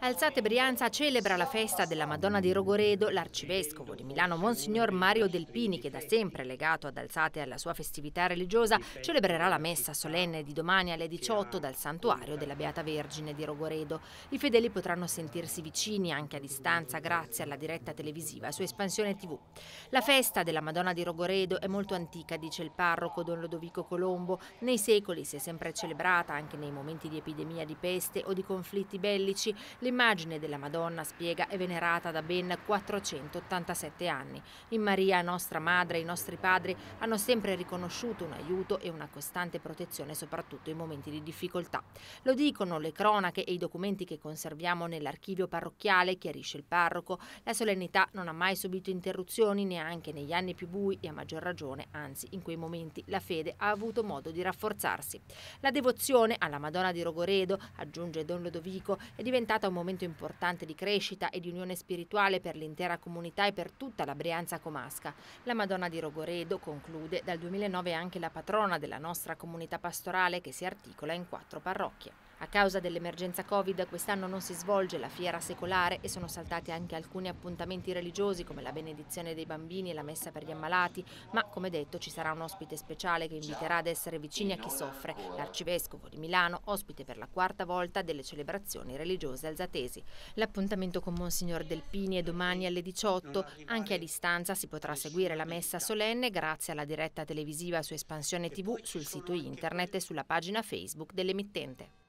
Alzate Brianza celebra la festa della Madonna di Rogoredo, l'arcivescovo di Milano Monsignor Mario Delpini, che da sempre è legato ad Alzate e alla sua festività religiosa, celebrerà la messa solenne di domani alle 18 dal santuario della Beata Vergine di Rogoredo. I fedeli potranno sentirsi vicini anche a distanza grazie alla diretta televisiva su Espansione TV. La festa della Madonna di Rogoredo è molto antica, dice il parroco Don Lodovico Colombo. Nei secoli si è sempre celebrata anche nei momenti di epidemia di peste o di conflitti bellici. Le L'immagine della Madonna, spiega, è venerata da ben 487 anni. In Maria, nostra madre, i nostri padri hanno sempre riconosciuto un aiuto e una costante protezione, soprattutto in momenti di difficoltà. Lo dicono le cronache e i documenti che conserviamo nell'archivio parrocchiale, chiarisce il parroco. La solennità non ha mai subito interruzioni neanche negli anni più bui e a maggior ragione, anzi, in quei momenti la fede ha avuto modo di rafforzarsi. La devozione alla Madonna di Rogoredo, aggiunge Don Lodovico, è diventata un un momento importante di crescita e di unione spirituale per l'intera comunità e per tutta la Brianza comasca. La Madonna di Rogoredo, conclude, dal 2009 anche la patrona della nostra comunità pastorale che si articola in quattro parrocchie. A causa dell'emergenza Covid quest'anno non si svolge la fiera secolare e sono saltati anche alcuni appuntamenti religiosi come la benedizione dei bambini e la messa per gli ammalati, ma come detto ci sarà un ospite speciale che inviterà ad essere vicini a chi soffre, l'arcivescovo di Milano, ospite per la quarta volta delle celebrazioni religiose alzatesi. L'appuntamento con Monsignor Delpini è domani alle 18, anche a distanza si potrà seguire la messa solenne grazie alla diretta televisiva su Espansione TV sul sito internet e sulla pagina Facebook dell'emittente.